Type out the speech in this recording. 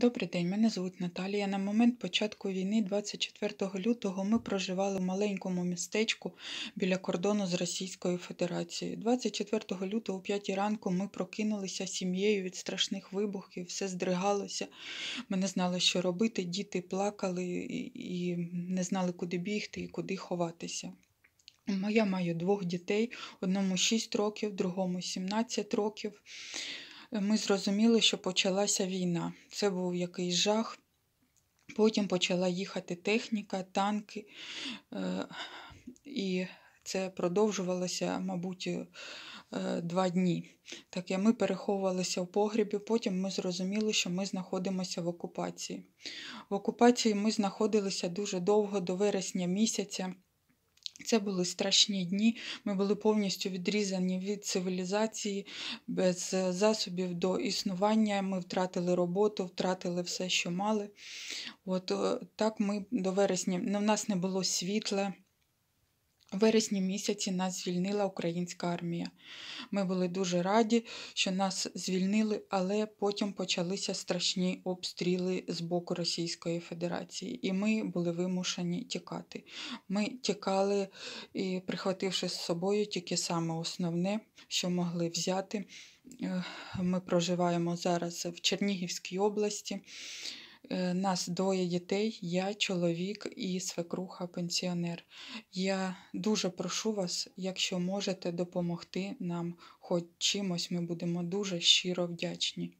Добрий день, мене звуть Наталія. На момент початку війни, 24 лютого, ми проживали в маленькому містечку біля кордону з Російською Федерацією. 24 лютого, о 5 ранку, ми прокинулися сім'єю від страшних вибухів, все здригалося. Ми не знали, що робити. Діти плакали і не знали, куди бігти і куди ховатися. Моя маю двох дітей: одному 6 років, другому 17 років ми зрозуміли, що почалася війна. Це був якийсь жах. Потім почала їхати техніка, танки, е, і це продовжувалося, мабуть, е, два дні. Так ми переховувалися в погрібі, потім ми зрозуміли, що ми знаходимося в окупації. В окупації ми знаходилися дуже довго, до вересня місяця. Це були страшні дні. Ми були повністю відрізані від цивілізації, без засобів до існування. Ми втратили роботу, втратили все, що мали. От е, так ми до вересня. Ну, в нас не було світла. У вересні місяці нас звільнила українська армія. Ми були дуже раді, що нас звільнили, але потім почалися страшні обстріли з боку Російської Федерації, і ми були вимушені тікати. Ми тікали, і прихвативши з собою тільки саме основне, що могли взяти. Е, ми проживаємо зараз в Чернігівській області. Е, нас двоє дітей, я чоловік і свекруха пенсіонер. Я дуже прошу вас, якщо можете допомогти нам хоч чимось, ми будемо дуже щиро вдячні.